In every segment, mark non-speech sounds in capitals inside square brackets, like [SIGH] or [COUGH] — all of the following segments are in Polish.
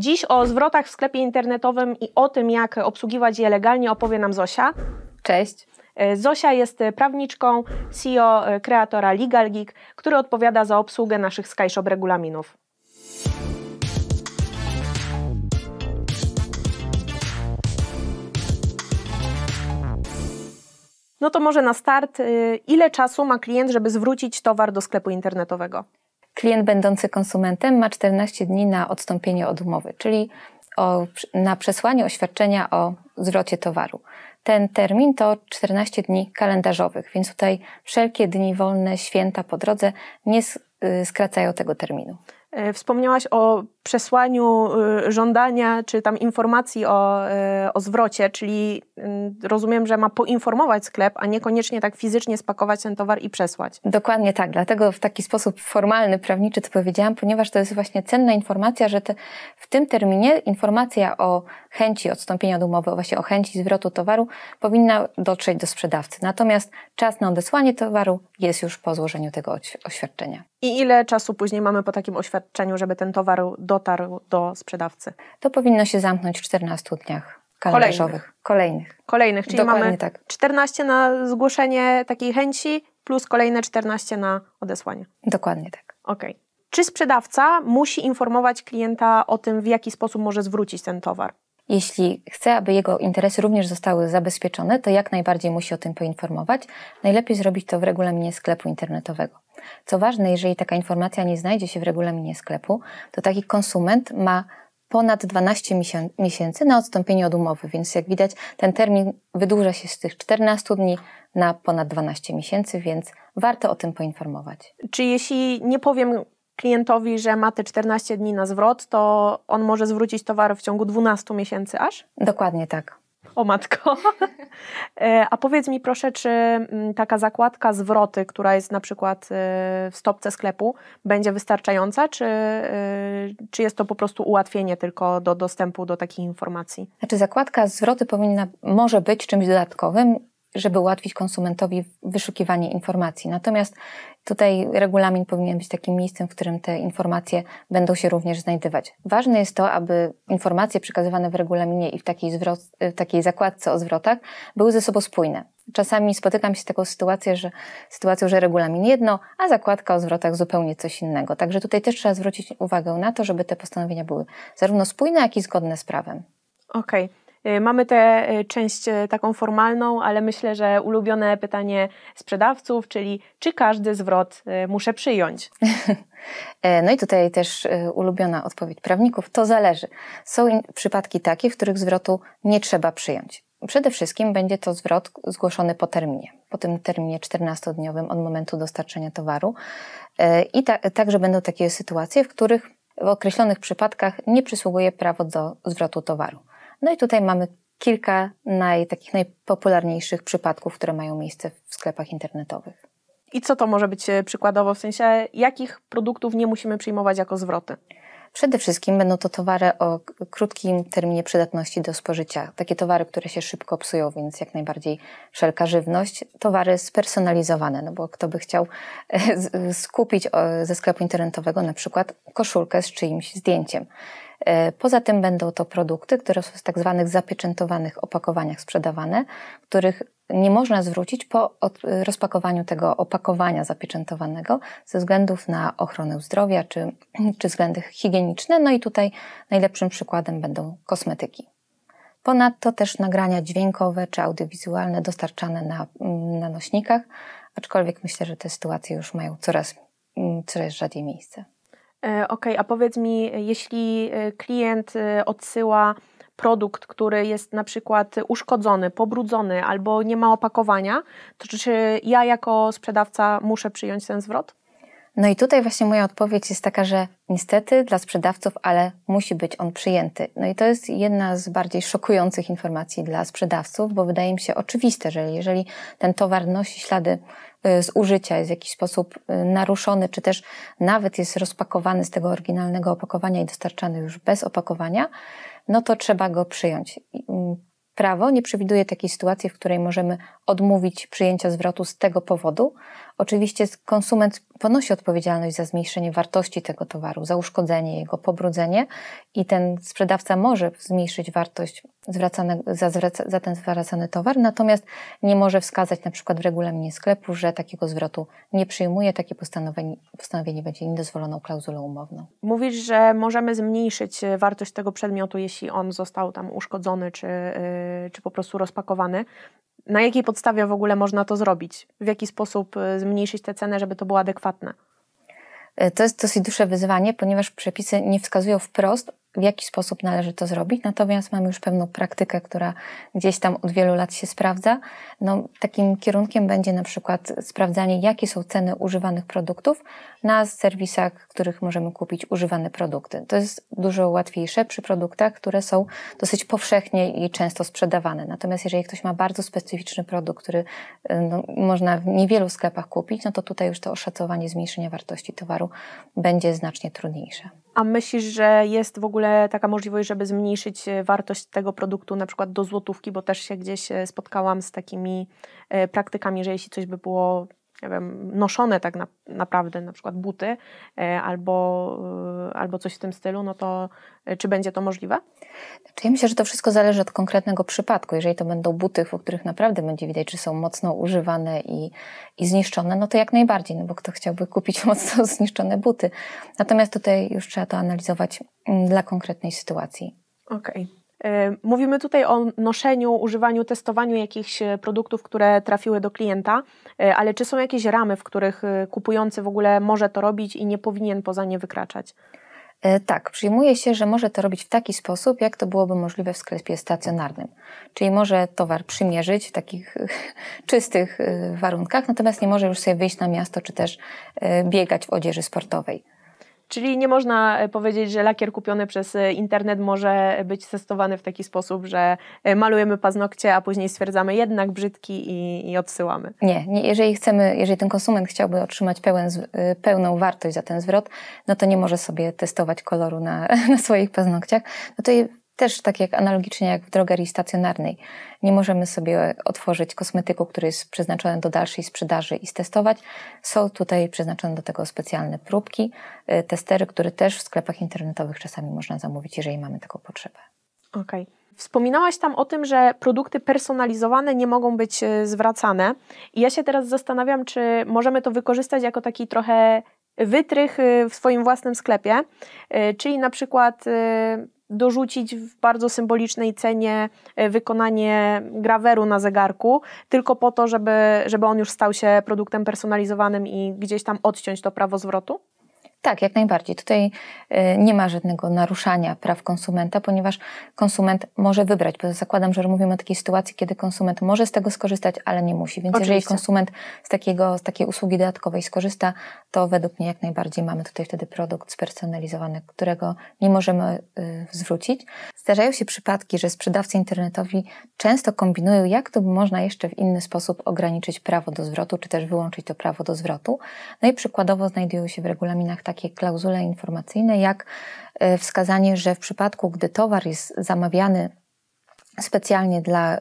Dziś o zwrotach w sklepie internetowym i o tym, jak obsługiwać je legalnie, opowie nam Zosia. Cześć. E, Zosia jest prawniczką, CEO e, kreatora Legal Geek, który odpowiada za obsługę naszych SkyShop regulaminów. No to może na start, e, ile czasu ma klient, żeby zwrócić towar do sklepu internetowego? klient będący konsumentem ma 14 dni na odstąpienie od umowy, czyli o, na przesłanie oświadczenia o zwrocie towaru. Ten termin to 14 dni kalendarzowych, więc tutaj wszelkie dni wolne, święta po drodze nie y, skracają tego terminu. E, wspomniałaś o przesłaniu e, żądania czy tam informacji o, e, o zwrocie, czyli mm, rozumiem, że ma poinformować sklep, a niekoniecznie tak fizycznie spakować ten towar i przesłać. Dokładnie tak, dlatego w taki sposób formalny, prawniczy to powiedziałam, ponieważ to jest właśnie cenna informacja, że te, w tym terminie informacja o chęci odstąpienia od umowy, właśnie o chęci zwrotu towaru powinna dotrzeć do sprzedawcy. Natomiast czas na odesłanie towaru jest już po złożeniu tego oświadczenia. I ile czasu później mamy po takim oświadczeniu, żeby ten towar dotarł do sprzedawcy? To powinno się zamknąć w 14 dniach kalendarzowych. Kolejnych. Kolejnych, Kolejnych czyli Dokładnie mamy tak. 14 na zgłoszenie takiej chęci plus kolejne 14 na odesłanie. Dokładnie tak. Okej. Okay. Czy sprzedawca musi informować klienta o tym, w jaki sposób może zwrócić ten towar? Jeśli chce, aby jego interesy również zostały zabezpieczone, to jak najbardziej musi o tym poinformować. Najlepiej zrobić to w regulaminie sklepu internetowego. Co ważne, jeżeli taka informacja nie znajdzie się w regulaminie sklepu, to taki konsument ma ponad 12 miesięcy na odstąpienie od umowy, więc jak widać, ten termin wydłuża się z tych 14 dni na ponad 12 miesięcy, więc warto o tym poinformować. Czy jeśli nie powiem klientowi, że ma te 14 dni na zwrot, to on może zwrócić towar w ciągu 12 miesięcy aż? Dokładnie tak. O matko. [LAUGHS] E, a powiedz mi proszę, czy mm, taka zakładka zwroty, która jest na przykład y, w stopce sklepu, będzie wystarczająca, czy, y, czy jest to po prostu ułatwienie tylko do dostępu do takich informacji? Znaczy zakładka zwroty powinna, może być czymś dodatkowym, żeby ułatwić konsumentowi wyszukiwanie informacji. Natomiast Tutaj regulamin powinien być takim miejscem, w którym te informacje będą się również znajdować. Ważne jest to, aby informacje przekazywane w regulaminie i w takiej, zwrot, w takiej zakładce o zwrotach były ze sobą spójne. Czasami spotykam się z taką sytuacją, że, sytuacją, że regulamin jedno, a zakładka o zwrotach zupełnie coś innego. Także tutaj też trzeba zwrócić uwagę na to, żeby te postanowienia były zarówno spójne, jak i zgodne z prawem. Okej. Okay. Y, mamy tę y, część y, taką formalną, ale myślę, że ulubione pytanie sprzedawców, czyli czy każdy zwrot muszę przyjąć? [LAUGHS] E, no i tutaj też ulubiona odpowiedź prawników, to zależy. Są przypadki takie, w których zwrotu nie trzeba przyjąć. Przede wszystkim będzie to zwrot zgłoszony po terminie, po tym terminie 14-dniowym od momentu dostarczenia towaru. E, I ta, także będą takie sytuacje, w których w określonych przypadkach nie przysługuje prawo do zwrotu towaru. No i tutaj mamy kilka naj, takich najpopularniejszych przypadków, które mają miejsce w sklepach internetowych. I co to może być e, przykładowo, w sensie jakich produktów nie musimy przyjmować jako zwroty? Przede wszystkim będą to towary o krótkim terminie przydatności do spożycia. Takie towary, które się szybko psują, więc jak najbardziej wszelka żywność. Towary spersonalizowane, no bo kto by chciał e, e, skupić ze sklepu internetowego na przykład koszulkę z czyimś zdjęciem. E, poza tym będą to produkty, które są w tak zwanych zapieczętowanych opakowaniach sprzedawane, których nie można zwrócić po e, rozpakowaniu tego opakowania zapieczętowanego ze względów na ochronę zdrowia czy, [CLEARS THROAT] czy względy higieniczne. No i tutaj najlepszym przykładem będą kosmetyki. Ponadto też nagrania dźwiękowe czy audiowizualne dostarczane na, mm, na nośnikach, aczkolwiek myślę, że te sytuacje już mają coraz, mm, coraz rzadziej miejsce. E, okej, okay, a powiedz mi, jeśli e, klient e, odsyła produkt, który jest na przykład uszkodzony, pobrudzony albo nie ma opakowania, to czy ja jako sprzedawca muszę przyjąć ten zwrot? No i tutaj właśnie moja odpowiedź jest taka, że niestety dla sprzedawców, ale musi być on przyjęty. No i to jest jedna z bardziej szokujących informacji dla sprzedawców, bo wydaje mi się oczywiste, że jeżeli ten towar nosi ślady Y, z użycia, jest w jakiś sposób y, naruszony, czy też nawet jest rozpakowany z tego oryginalnego opakowania i dostarczany już bez opakowania, no to trzeba go przyjąć. Mm, prawo nie przewiduje takiej sytuacji, w której możemy odmówić przyjęcia zwrotu z tego powodu, Oczywiście konsument ponosi odpowiedzialność za zmniejszenie wartości tego towaru, za uszkodzenie jego, pobrudzenie i ten sprzedawca może zmniejszyć wartość za, za, ten zwracany towar, natomiast nie może wskazać na przykład w regulaminie sklepu, że takiego zwrotu nie przyjmuje, takie postanowienie, postanowienie będzie niedozwoloną klauzulą umowną. Mówisz, że możemy zmniejszyć e, wartość tego przedmiotu, jeśli on został tam uszkodzony czy, e, czy po prostu rozpakowany na jakiej podstawie w ogóle można to zrobić? W jaki sposób y, zmniejszyć tę cenę, żeby to było adekwatne? E, to jest dosyć duże wyzwanie, ponieważ przepisy nie wskazują wprost, w jaki sposób należy to zrobić, natomiast mamy już pewną praktykę, która gdzieś tam od wielu lat się sprawdza. No, takim kierunkiem będzie na przykład sprawdzanie, jakie są ceny używanych produktów na serwisach, w których możemy kupić używane produkty. To jest dużo łatwiejsze przy produktach, które są dosyć powszechnie i często sprzedawane. Natomiast jeżeli ktoś ma bardzo specyficzny produkt, który no, można w niewielu sklepach kupić, no to tutaj już to oszacowanie zmniejszenia wartości towaru będzie znacznie trudniejsze. A myślisz, że jest w ogóle taka możliwość, żeby zmniejszyć e, wartość tego produktu na przykład do złotówki, bo też się gdzieś e, spotkałam z takimi e, praktykami, że jeśli coś by było nie wiem, noszone tak na, naprawdę, na przykład buty e, albo, e, albo coś w tym stylu, no to e, czy będzie to możliwe? Znaczy ja myślę, że to wszystko zależy od konkretnego przypadku. Jeżeli to będą buty, po których naprawdę będzie widać, czy są mocno używane i, i zniszczone, no to jak najbardziej, no bo kto chciałby kupić [LAUGHS] mocno zniszczone buty. Natomiast tutaj już trzeba to analizować mm, dla konkretnej sytuacji. Okej. Okay. Mówimy tutaj o noszeniu, używaniu, testowaniu jakichś e, produktów, które trafiły do klienta, e, ale czy są jakieś ramy, w których e, kupujący w ogóle może to robić i nie powinien poza nie wykraczać? Tak, przyjmuje się, że może to robić w taki sposób, jak to byłoby możliwe w sklepie stacjonarnym. Czyli może towar przymierzyć w takich [LAUGHS] czystych warunkach, natomiast nie może już sobie wyjść na miasto czy też biegać w odzieży sportowej. Czyli nie można e, powiedzieć, że lakier kupiony przez e, internet może e, być testowany w taki sposób, że malujemy paznokcie, a później stwierdzamy jednak brzydki i, i odsyłamy. Nie, nie, jeżeli chcemy, jeżeli ten konsument chciałby otrzymać pełen, pełną wartość za ten zwrot, no to nie może sobie testować koloru na, [LAUGHS] na swoich paznokciach. No to też tak jak analogicznie jak w drogerii stacjonarnej. Nie możemy sobie otworzyć kosmetyku, który jest przeznaczony do dalszej sprzedaży i stestować. Są tutaj przeznaczone do tego specjalne próbki, y, testery, które też w sklepach internetowych czasami można zamówić, jeżeli mamy taką potrzebę. Okej. Okay. Wspominałaś tam o tym, że produkty personalizowane nie mogą być y, zwracane. I ja się teraz zastanawiam, czy możemy to wykorzystać jako taki trochę wytrych y, w swoim własnym sklepie. Czyli na przykład dorzucić w bardzo symbolicznej cenie e, wykonanie graweru na zegarku, tylko po to, żeby, żeby on już stał się produktem personalizowanym i gdzieś tam odciąć to prawo zwrotu? Tak, jak najbardziej. Tutaj e, nie ma żadnego naruszania praw konsumenta, ponieważ konsument może wybrać, bo zakładam, że mówimy o takiej sytuacji, kiedy konsument może z tego skorzystać, ale nie musi. Więc Oczywiście. jeżeli konsument z, takiego, z takiej usługi dodatkowej skorzysta, to według mnie jak najbardziej mamy tutaj wtedy produkt spersonalizowany, którego nie możemy y, zwrócić. Zdarzają się przypadki, że sprzedawcy internetowi często kombinują, jak to by można jeszcze w inny sposób ograniczyć prawo do zwrotu, czy też wyłączyć to prawo do zwrotu. No i przykładowo znajdują się w regulaminach takie klauzule informacyjne, jak e, wskazanie, że w przypadku, gdy towar jest zamawiany specjalnie dla e,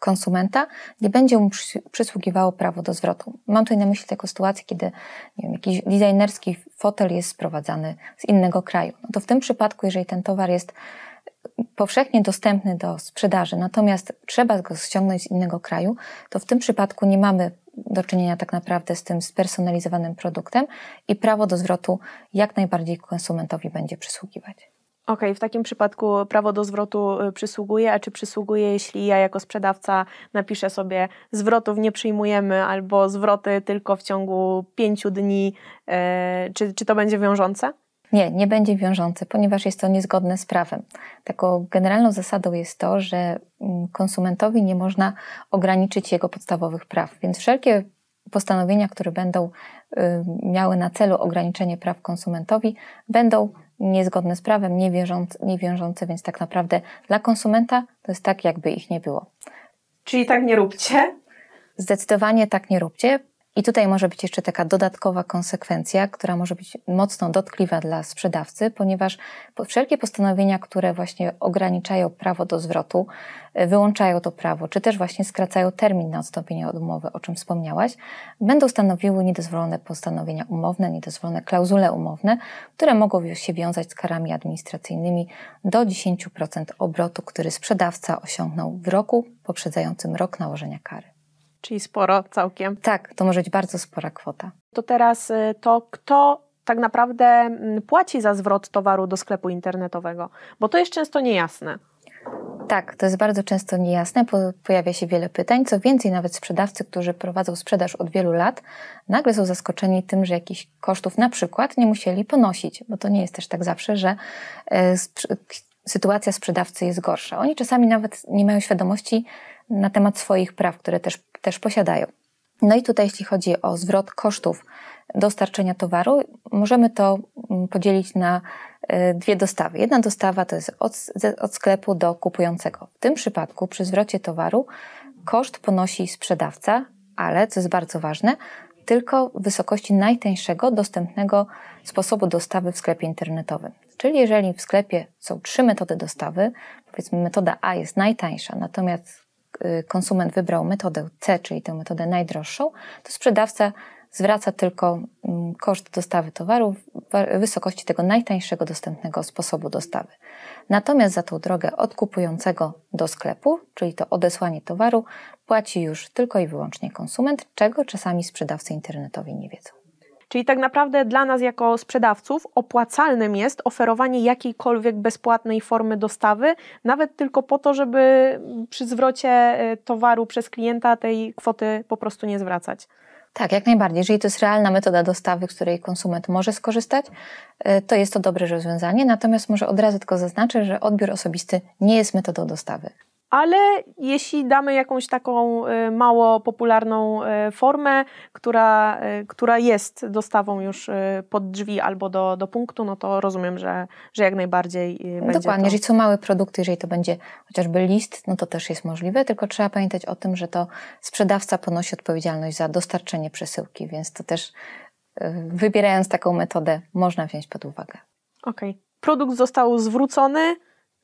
konsumenta, nie będzie mu przysługiwało prawo do zwrotu. Mam tutaj na myśli taką sytuację, kiedy nie wiem, jakiś designerski fotel jest sprowadzany z innego kraju. No to w tym przypadku, jeżeli ten towar jest powszechnie dostępny do sprzedaży, natomiast trzeba go ściągnąć z innego kraju, to w tym przypadku nie mamy do czynienia tak naprawdę z tym spersonalizowanym produktem i prawo do zwrotu jak najbardziej konsumentowi będzie przysługiwać. Okej, okay, w takim przypadku prawo do zwrotu y, przysługuje, a czy przysługuje, jeśli ja jako sprzedawca napiszę sobie zwrotów nie przyjmujemy albo zwroty tylko w ciągu pięciu dni, y, czy, czy to będzie wiążące? Nie, nie będzie wiążący, ponieważ jest to niezgodne z prawem. Taką generalną zasadą jest to, że mm, konsumentowi nie można ograniczyć jego podstawowych praw, więc wszelkie postanowienia, które będą y, miały na celu ograniczenie praw konsumentowi, będą niezgodne z prawem, niewiążące, niewiążące, więc tak naprawdę dla konsumenta to jest tak, jakby ich nie było. Czyli tak nie róbcie? Zdecydowanie tak nie róbcie, i tutaj może być jeszcze taka dodatkowa konsekwencja, która może być mocno dotkliwa dla sprzedawcy, ponieważ wszelkie postanowienia, które właśnie ograniczają prawo do zwrotu, e, wyłączają to prawo, czy też właśnie skracają termin na odstąpienie od umowy, o czym wspomniałaś, będą stanowiły niedozwolone postanowienia umowne, niedozwolone klauzule umowne, które mogą już się wiązać z karami administracyjnymi do 10% obrotu, który sprzedawca osiągnął w roku poprzedzającym rok nałożenia kary czyli sporo całkiem. Tak, to może być bardzo spora kwota. To teraz y, to, kto tak naprawdę mm, płaci za zwrot towaru do sklepu internetowego, bo to jest często niejasne. Tak, to jest bardzo często niejasne, pojawia się wiele pytań. Co więcej, nawet sprzedawcy, którzy prowadzą sprzedaż od wielu lat, nagle są zaskoczeni tym, że jakichś kosztów na przykład nie musieli ponosić, bo to nie jest też tak zawsze, że e, sytuacja sprzedawcy jest gorsza. Oni czasami nawet nie mają świadomości na temat swoich praw, które też też posiadają. No i tutaj, jeśli chodzi o zwrot kosztów dostarczenia towaru, możemy to mm, podzielić na y, dwie dostawy. Jedna dostawa to jest od, od, sklepu do kupującego. W tym przypadku, przy zwrocie towaru, koszt ponosi sprzedawca, ale, co jest bardzo ważne, tylko w wysokości najtańszego dostępnego sposobu dostawy w sklepie internetowym. Czyli jeżeli w sklepie są trzy metody dostawy, powiedzmy metoda A jest najtańsza, natomiast Y, konsument wybrał metodę C, czyli tę metodę najdroższą, to sprzedawca zwraca tylko mm, koszt dostawy towaru w wysokości tego najtańszego dostępnego sposobu dostawy. Natomiast za tą drogę od kupującego do sklepu, czyli to odesłanie towaru, płaci już tylko i wyłącznie konsument, czego czasami sprzedawcy internetowi nie wiedzą. Czyli tak naprawdę dla nas jako sprzedawców opłacalnym jest oferowanie jakiejkolwiek bezpłatnej formy dostawy, nawet tylko po to, żeby przy zwrocie e, towaru przez klienta tej kwoty po prostu nie zwracać. Tak, jak najbardziej. Jeżeli to jest realna metoda dostawy, z której konsument może skorzystać, e, to jest to dobre rozwiązanie. Natomiast może od razu tylko zaznaczę, że odbiór osobisty nie jest metodą dostawy ale jeśli damy jakąś taką y, mało popularną y, formę, która, y, która jest dostawą już pod drzwi albo do, do punktu, no to rozumiem, że, że jak najbardziej no Dokładnie, będzie to... jeżeli są małe produkty, jeżeli to będzie chociażby list, no to też jest możliwe, tylko trzeba pamiętać o tym, że to sprzedawca ponosi odpowiedzialność za dostarczenie przesyłki, więc to też wybierając taką metodę można wziąć pod uwagę. Okej. Okay. Produkt został zwrócony,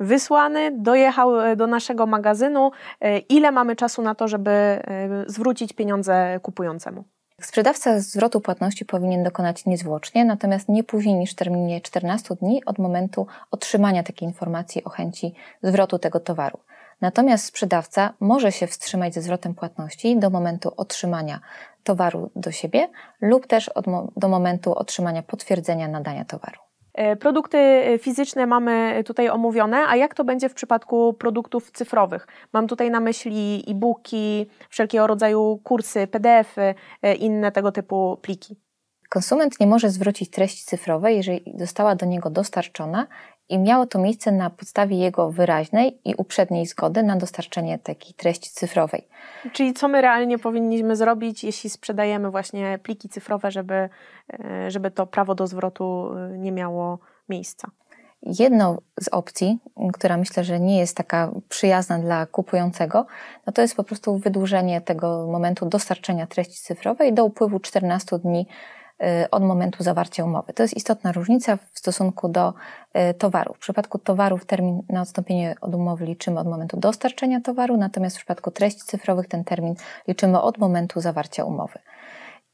wysłany, dojechał e, do naszego magazynu. E, ile mamy czasu na to, żeby e, zwrócić pieniądze kupującemu? Sprzedawca zwrotu płatności powinien dokonać niezwłocznie, natomiast nie później niż w terminie 14 dni od momentu otrzymania takiej informacji o chęci zwrotu tego towaru. Natomiast sprzedawca może się wstrzymać ze zwrotem płatności do momentu otrzymania towaru do siebie lub też od, do momentu otrzymania potwierdzenia nadania towaru. E, produkty e, fizyczne mamy tutaj omówione, a jak to będzie w przypadku produktów cyfrowych? Mam tutaj na myśli e-booki, wszelkiego rodzaju kursy, PDF-y, e, inne tego typu pliki. Konsument nie może zwrócić treści cyfrowej, jeżeli została do niego dostarczona i miało to miejsce na podstawie jego wyraźnej i uprzedniej zgody na dostarczenie takiej treści cyfrowej. Czyli co my realnie powinniśmy zrobić, jeśli sprzedajemy właśnie pliki cyfrowe, żeby, e, żeby to prawo do zwrotu e, nie miało miejsca? Jedną z opcji, która myślę, że nie jest taka przyjazna dla kupującego, no to jest po prostu wydłużenie tego momentu dostarczenia treści cyfrowej do upływu 14 dni Y, od momentu zawarcia umowy. To jest istotna różnica w stosunku do y, towarów. W przypadku towarów termin na odstąpienie od umowy liczymy od momentu dostarczenia towaru, natomiast w przypadku treści cyfrowych ten termin liczymy od momentu zawarcia umowy.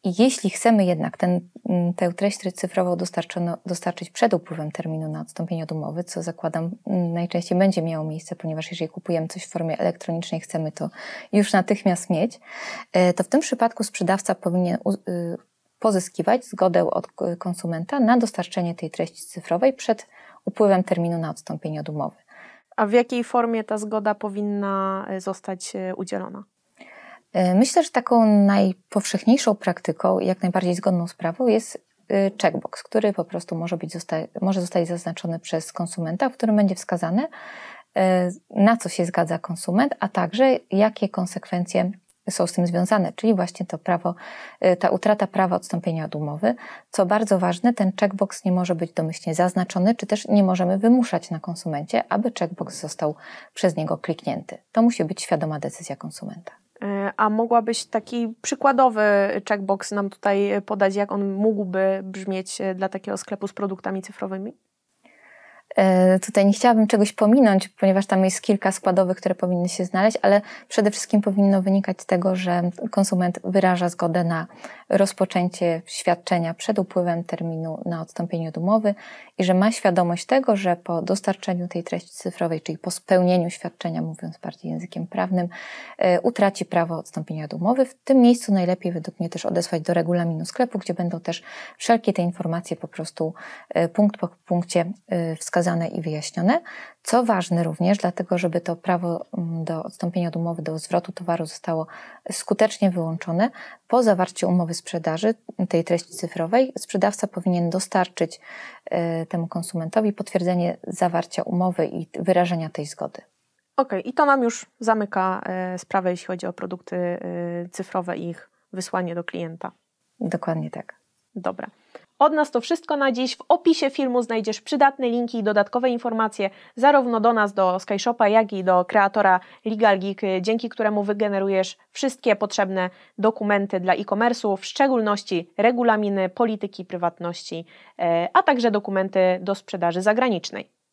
I jeśli chcemy jednak ten, mm, tę treść cyfrową dostarczyć przed upływem terminu na odstąpienie od umowy, co zakładam mm, najczęściej będzie miało miejsce, ponieważ jeżeli kupujemy coś w formie elektronicznej, chcemy to już natychmiast mieć, y, to w tym przypadku sprzedawca powinien pozyskiwać zgodę od konsumenta na dostarczenie tej treści cyfrowej przed upływem terminu na odstąpienie od umowy. A w jakiej formie ta zgoda powinna e, zostać e, udzielona? E, myślę, że taką najpowszechniejszą praktyką, jak najbardziej zgodną sprawą jest checkbox, który po prostu może, być zosta może zostać zaznaczony przez konsumenta, w którym będzie wskazane, na co się zgadza konsument, a także jakie konsekwencje są z tym związane, czyli właśnie to prawo, y, ta utrata prawa odstąpienia od umowy. Co bardzo ważne, ten checkbox nie może być domyślnie zaznaczony, czy też nie możemy wymuszać na konsumencie, aby checkbox został przez niego kliknięty. To musi być świadoma decyzja konsumenta. Y, a mogłabyś taki przykładowy checkbox nam tutaj podać, jak on mógłby brzmieć y, dla takiego sklepu z produktami cyfrowymi? E, tutaj nie chciałabym czegoś pominąć, ponieważ tam jest kilka składowych, które powinny się znaleźć, ale przede wszystkim powinno wynikać z tego, że konsument wyraża zgodę na rozpoczęcie świadczenia przed upływem terminu na odstąpienie od umowy i że ma świadomość tego, że po dostarczeniu tej treści cyfrowej, czyli po spełnieniu świadczenia, mówiąc bardziej językiem prawnym, e, utraci prawo odstąpienia od umowy. W tym miejscu najlepiej według mnie też odesłać do regulaminu sklepu, gdzie będą też wszelkie te informacje po prostu e, punkt po punkcie wskazane wskazane i wyjaśnione. Co ważne również, dlatego żeby to prawo mm, do odstąpienia od umowy do zwrotu towaru zostało skutecznie wyłączone, po zawarciu umowy sprzedaży tej treści cyfrowej sprzedawca powinien dostarczyć e, temu konsumentowi potwierdzenie zawarcia umowy i wyrażenia tej zgody. Okej, okay, i to nam już zamyka e, sprawę, jeśli chodzi o produkty e, cyfrowe i ich wysłanie do klienta. Dokładnie tak. Dobra. Od nas to wszystko na dziś. W opisie filmu znajdziesz przydatne linki i dodatkowe informacje zarówno do nas, do Skyshopa, jak i do kreatora Legal Geek, dzięki któremu wygenerujesz wszystkie potrzebne dokumenty dla e-commerce'u, w szczególności regulaminy polityki prywatności, e, a także dokumenty do sprzedaży zagranicznej.